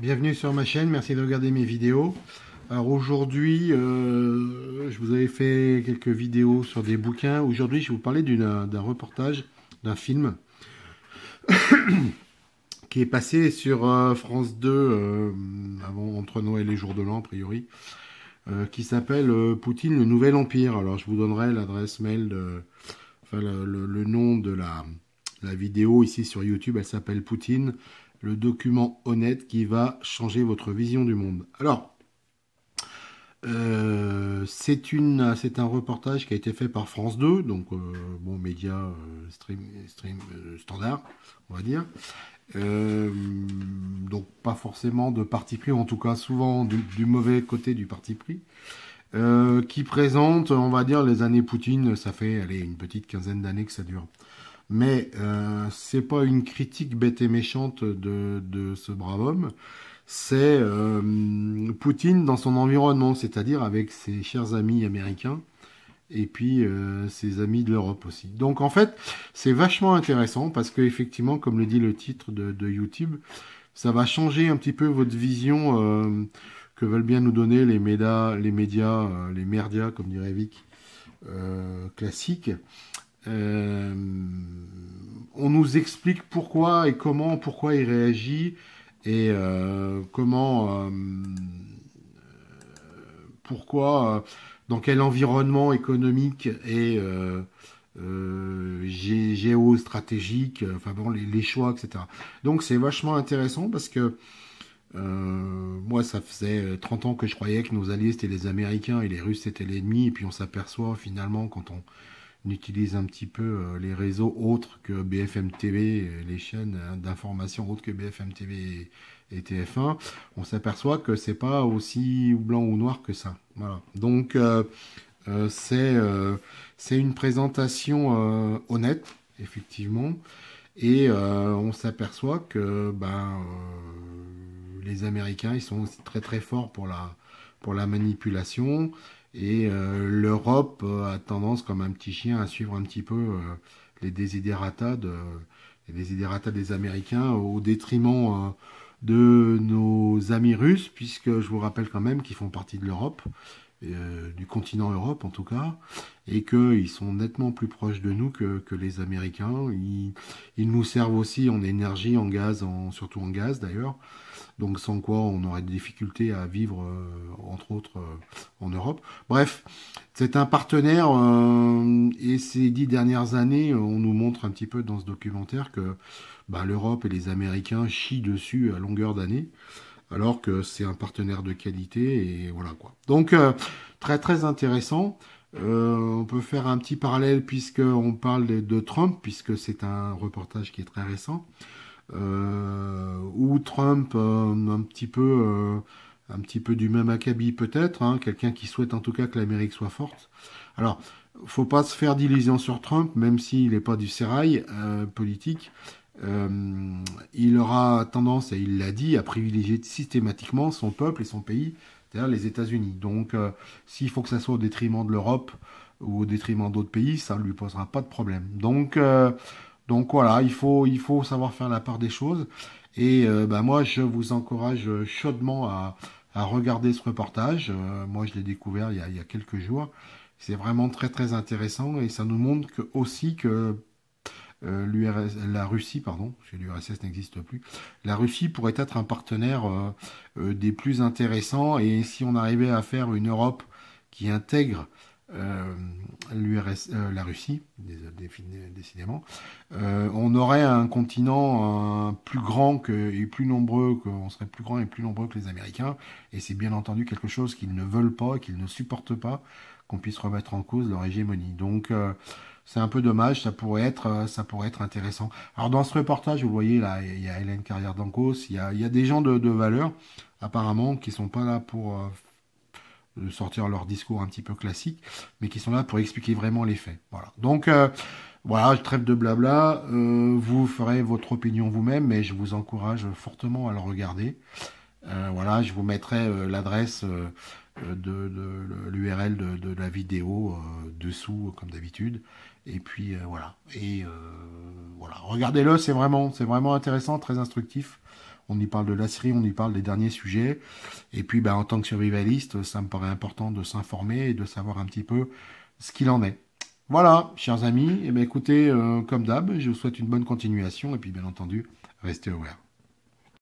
Bienvenue sur ma chaîne, merci de regarder mes vidéos. Alors aujourd'hui, euh, je vous avais fait quelques vidéos sur des bouquins. Aujourd'hui, je vais vous parler d'un reportage, d'un film qui est passé sur euh, France 2 euh, avant, entre Noël et Jour de l'An, a priori, qui s'appelle Poutine, le Nouvel Empire. Alors je vous donnerai l'adresse mail, de, enfin le, nom de la vidéo ici sur YouTube, elle s'appelle Poutine, le document honnête qui va changer votre vision du monde. Alors, euh, c'est une, un reportage qui a été fait par France 2, donc euh, bon média euh, stream, stream standard, on va dire. donc pas forcément de parti pris, ou en tout cas souvent du, mauvais côté du parti pris. qui présente, on va dire, les années Poutine. Ça fait, allez, une petite quinzaine d'années que ça dure mais euh, c'est pas une critique bête et méchante de, ce brave homme, c'est euh, Poutine dans son environnement, c'est-à-dire avec ses chers amis américains et puis euh, ses amis de l'Europe aussi. Donc en fait, c'est vachement intéressant parce que effectivement, comme le dit le titre de, YouTube, ça va changer un petit peu votre vision euh, que veulent bien nous donner les médias, les médias, les merdias, comme dirait Vic, classiques. Euh, on nous explique pourquoi et comment, pourquoi il réagit et euh, comment, euh, pourquoi, dans quel environnement économique et géostratégique, enfin bon, les, choix, etc. Donc c'est vachement intéressant parce que moi, ça faisait 30 ans que je croyais que nos alliés c'était les Américains et les Russes c'était l'ennemi, et puis on s'aperçoit finalement quand on on utilise un petit peu euh, les réseaux autres que BFM TV, euh, les chaînes hein, d'information autres que BFM TV et TF1, on s'aperçoit que c'est pas aussi blanc ou noir que ça. Voilà. Donc euh, c'est une présentation honnête, effectivement, et on s'aperçoit que ben les Américains ils sont très très forts pour la pour la manipulation. Et euh, l'Europe euh, a tendance, comme un petit chien, à suivre un petit peu euh, les désidératas de, les des Américains au détriment de nos amis russes, puisque je vous rappelle quand même qu'ils font partie de l'Europe, euh, du continent Europe en tout cas, et qu'ils sont nettement plus proches de nous que, que les Américains. Ils, ils, nous servent aussi en énergie, en gaz, en, surtout en gaz d'ailleurs donc sans quoi on aurait des difficultés à vivre, euh, entre autres, euh, en Europe. Bref, c'est un partenaire, euh, et ces dix dernières années, on nous montre un petit peu dans ce documentaire que bah, l'Europe et les Américains chient dessus à longueur d'année, alors que c'est un partenaire de qualité, et voilà quoi. Donc, très très intéressant. on peut faire un petit parallèle puisque on parle de Trump, puisque c'est un reportage qui est très récent. Euh, ou Trump euh, un petit peu euh, un petit peu du même acabit peut-être, hein, quelqu'un qui souhaite en tout cas que l'Amérique soit forte. Alors, faut pas se faire d'illusions sur Trump, même s'il n'est pas du sérail politique. il aura tendance, et il l'a dit, à privilégier systématiquement son peuple et son pays, c'est-à-dire les États-Unis. Donc, s'il faut que ça soit au détriment de l'Europe ou au détriment d'autres pays, ça ne lui posera pas de problème. Donc, donc voilà, il faut, il faut savoir faire la part des choses. Et euh, bah, moi, je vous encourage euh, chaudement à, à regarder ce reportage. Euh, moi, je l'ai découvert il y, a, il y, a, quelques jours. C'est vraiment très très intéressant et ça nous montre que, aussi que euh, la Russie, pardon, parce que l'URSS n'existe plus, la Russie pourrait être un partenaire des plus intéressants. Et si on arrivait à faire une Europe qui intègre euh, euh, la Russie, décidément, euh, on aurait un continent plus grand que, et plus nombreux, qu'on serait plus grand et plus nombreux que les Américains, et c'est bien entendu quelque chose qu'ils ne veulent pas, qu'ils ne supportent pas, qu'on puisse remettre en cause leur hégémonie. Donc euh, c'est un peu dommage, ça pourrait être, ça pourrait être intéressant. Alors dans ce reportage, vous voyez là, il y a Hélène Carrière d'Ancos, il y a, des gens de, de valeur apparemment qui sont pas là pour de sortir leur discours un petit peu classique, mais qui sont là pour expliquer vraiment les faits. Voilà. Donc euh, voilà, je trêve de blabla. Euh, vous ferez votre opinion vous-même, mais je vous encourage fortement à le regarder. Euh, voilà, je vous mettrai l'adresse de, l'URL de, la vidéo dessous, comme d'habitude. Et puis voilà. Et voilà, regardez-le, c'est vraiment, c'est vraiment intéressant, très instructif. On y parle de la série, on y parle des derniers sujets. Et puis, ben, en tant que survivaliste, ça me paraît important de s'informer et de savoir un petit peu ce qu'il en est. Voilà, chers amis. Et eh ben écoutez, euh, comme d'hab, je vous souhaite une bonne continuation. Et puis, bien entendu, restez ouverts.